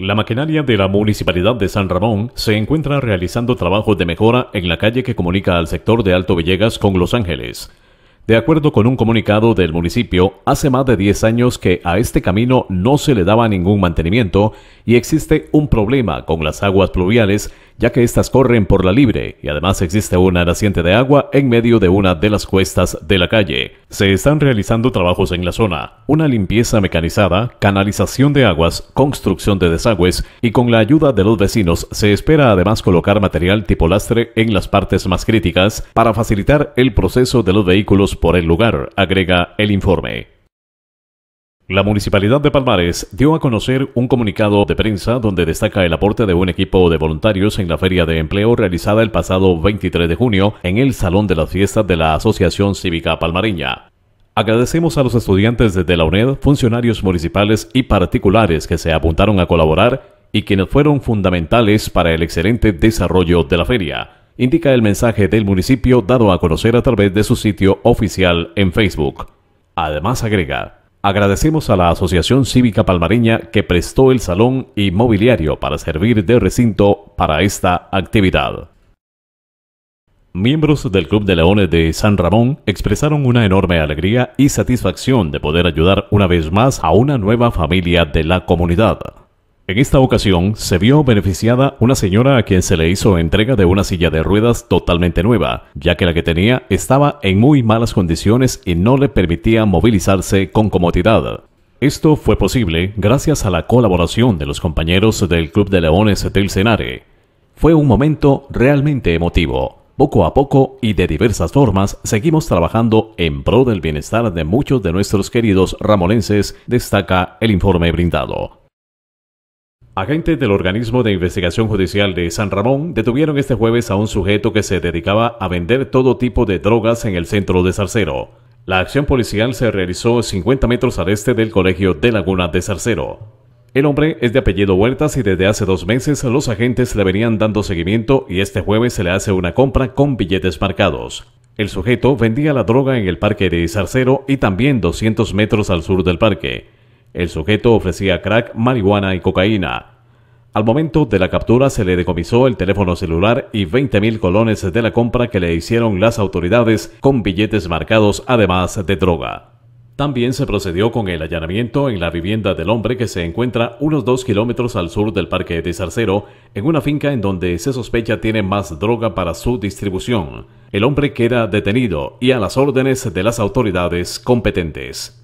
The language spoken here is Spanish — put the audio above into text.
La maquinaria de la Municipalidad de San Ramón se encuentra realizando trabajos de mejora en la calle que comunica al sector de Alto Villegas con Los Ángeles. De acuerdo con un comunicado del municipio, hace más de 10 años que a este camino no se le daba ningún mantenimiento y existe un problema con las aguas pluviales ya que estas corren por la libre y además existe una naciente de agua en medio de una de las cuestas de la calle. Se están realizando trabajos en la zona, una limpieza mecanizada, canalización de aguas, construcción de desagües y con la ayuda de los vecinos se espera además colocar material tipo lastre en las partes más críticas para facilitar el proceso de los vehículos por el lugar, agrega el informe. La Municipalidad de Palmares dio a conocer un comunicado de prensa donde destaca el aporte de un equipo de voluntarios en la Feria de Empleo realizada el pasado 23 de junio en el Salón de las Fiestas de la Asociación Cívica Palmareña. Agradecemos a los estudiantes desde la UNED, funcionarios municipales y particulares que se apuntaron a colaborar y quienes fueron fundamentales para el excelente desarrollo de la feria, indica el mensaje del municipio dado a conocer a través de su sitio oficial en Facebook. Además agrega, Agradecemos a la Asociación Cívica Palmareña que prestó el salón inmobiliario para servir de recinto para esta actividad. Miembros del Club de Leones de San Ramón expresaron una enorme alegría y satisfacción de poder ayudar una vez más a una nueva familia de la comunidad. En esta ocasión se vio beneficiada una señora a quien se le hizo entrega de una silla de ruedas totalmente nueva, ya que la que tenía estaba en muy malas condiciones y no le permitía movilizarse con comodidad. Esto fue posible gracias a la colaboración de los compañeros del Club de Leones del Senare. Fue un momento realmente emotivo. Poco a poco y de diversas formas seguimos trabajando en pro del bienestar de muchos de nuestros queridos ramolenses, destaca el informe brindado. Agentes del Organismo de Investigación Judicial de San Ramón detuvieron este jueves a un sujeto que se dedicaba a vender todo tipo de drogas en el centro de Sarcero. La acción policial se realizó 50 metros al este del colegio de Laguna de Sarcero. El hombre es de apellido Huertas y desde hace dos meses los agentes le venían dando seguimiento y este jueves se le hace una compra con billetes marcados. El sujeto vendía la droga en el parque de Sarcero y también 200 metros al sur del parque. El sujeto ofrecía crack, marihuana y cocaína. Al momento de la captura se le decomisó el teléfono celular y 20.000 colones de la compra que le hicieron las autoridades con billetes marcados además de droga. También se procedió con el allanamiento en la vivienda del hombre que se encuentra unos 2 kilómetros al sur del parque de Zarcero, en una finca en donde se sospecha tiene más droga para su distribución. El hombre queda detenido y a las órdenes de las autoridades competentes.